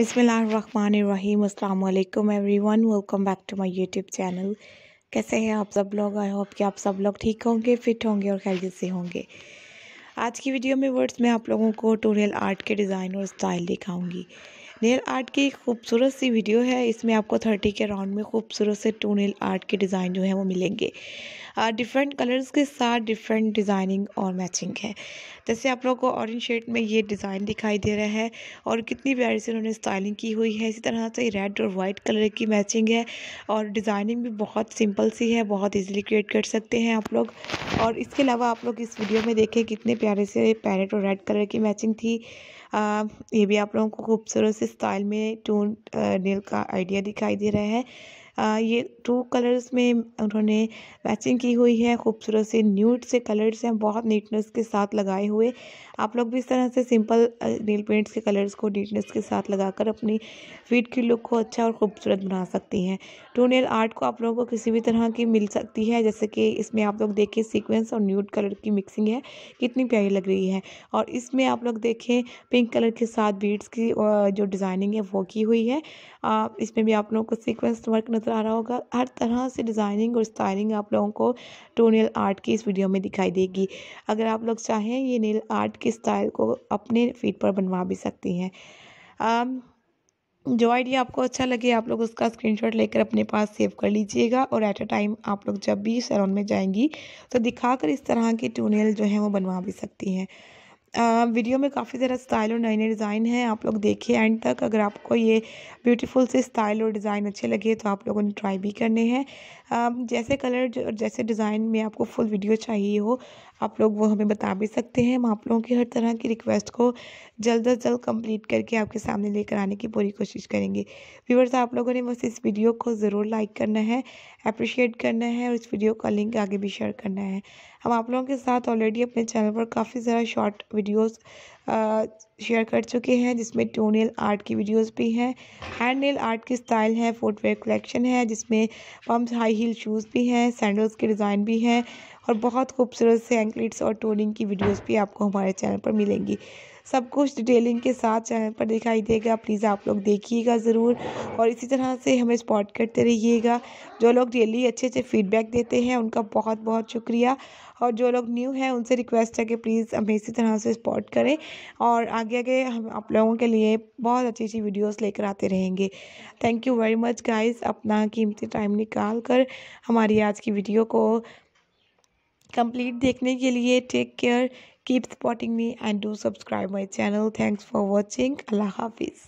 अस्सलाम वालेकुम everyone welcome back to my YouTube channel कैसे हैं आप सब लोग आई होप कि आप सब लोग ठीक होंगे फिट होंगे और खैरियत से होंगे आज की वीडियो में वर्ड्स में आप लोगों को टोरियल आर्ट के डिज़ाइन और स्टाइल दिखाऊंगी नेल आर्ट की खूबसूरत सी वीडियो है इसमें आपको थर्टी के राउंड में खूबसूरत से टू नेल आर्ट के डिज़ाइन जो है वो मिलेंगे डिफरेंट कलर्स के साथ डिफरेंट डिज़ाइनिंग और मैचिंग है जैसे आप लोगों को ऑरेंज शेड में ये डिज़ाइन दिखाई दे रहा है और कितनी प्यारी से उन्होंने स्टाइलिंग की हुई है इसी तरह से रेड और वाइट कलर की मैचिंग है और डिज़ाइनिंग भी बहुत सिंपल सी है बहुत ईजिली क्रिएट कर सकते हैं आप लोग और इसके अलावा आप लोग इस वीडियो में देखें कितने प्यारे से पैरेट और रेड कलर की मैचिंग थी आ, ये भी आप लोगों को खूबसूरत से स्टाइल में टून नील का आइडिया दिखाई दे रहा है ये टू कलर्स में उन्होंने मैचिंग की हुई है खूबसूरत से न्यूट से कलर्स हैं बहुत नीटनेस के साथ लगाए हुए आप लोग भी इस तरह से सिंपल नील पेंट्स के कलर्स को नीटनेस के साथ लगाकर अपनी फीट की लुक को अच्छा और खूबसूरत बना सकती हैं टू नेल आर्ट को आप लोगों को किसी भी तरह की मिल सकती है जैसे कि इसमें आप लोग देखें सीक्वेंस और न्यूट कलर की मिक्सिंग है कितनी प्यारी लग रही है और इसमें आप लोग देखें पिंक कलर के साथ बीड्स की जो डिज़ाइनिंग है वो की हुई है इसमें भी आप लोगों को सीक्वेंस वर्क नज़र नज़र आ रहा होगा हर तरह से डिज़ाइनिंग और स्टाइलिंग आप लोगों को टू नेल आर्ट की इस वीडियो में दिखाई देगी अगर आप लोग चाहें ये नेल आर्ट के स्टाइल को अपने फीट पर बनवा भी सकती हैं जो आइडिया आपको अच्छा लगे आप लोग उसका स्क्रीनशॉट लेकर अपने पास सेव कर लीजिएगा और एट अ टाइम आप लोग जब भी सैलून में जाएंगी तो दिखाकर इस तरह के टूनेल जो है वो बनवा भी सकती हैं वीडियो में काफ़ी ज़रा स्टाइल और नए नए डिज़ाइन हैं आप लोग देखिए एंड तक अगर आपको ये ब्यूटीफुल से स्टाइल और डिज़ाइन अच्छे लगे तो आप लोगों ने ट्राई भी करने हैं जैसे कलर और जैसे डिज़ाइन में आपको फुल वीडियो चाहिए हो आप लोग वो हमें बता भी सकते हैं हम आप लोगों की हर तरह की रिक्वेस्ट को जल्द अज जल्द कम्प्लीट करके आपके सामने लेकर आने की पूरी कोशिश करेंगे व्यूवर्स आप लोगों ने बस इस वीडियो को ज़रूर लाइक करना है अप्रिशिएट करना है और इस वीडियो का लिंक आगे भी शेयर करना है हम आप लोगों के साथ ऑलरेडी अपने चैनल पर काफ़ी सारा शॉर्ट वीडियोस शेयर कर चुके हैं जिसमें नेल आर्ट की वीडियोस भी हैं हैंड नेल आर्ट की स्टाइल है फुटवेयर कलेक्शन है जिसमें पम्प हाई हील शूज़ भी हैं सैंडल्स के डिज़ाइन भी हैं और बहुत खूबसूरत से एंकलेट्स और टोनिंग की वीडियोस भी आपको हमारे चैनल पर मिलेंगी सब कुछ डिटेलिंग के साथ चैनल पर दिखाई देगा प्लीज़ आप लोग देखिएगा ज़रूर और इसी तरह से हमें सपोर्ट करते रहिएगा जो लोग डेली अच्छे अच्छे फीडबैक देते हैं उनका बहुत बहुत शुक्रिया और जो लोग न्यू हैं उनसे रिक्वेस्ट है कि प्लीज़ हमें इसी तरह से सपोर्ट करें और आगे आगे हम आप लोगों के लिए बहुत अच्छी अच्छी वीडियोज़ लेकर आते रहेंगे thank you very much guys अपना कीमती टाइम निकाल कर हमारी आज की वीडियो को कंप्लीट देखने के लिए take care keep spotting me and do subscribe my channel thanks for watching अल्लाह हाफिज़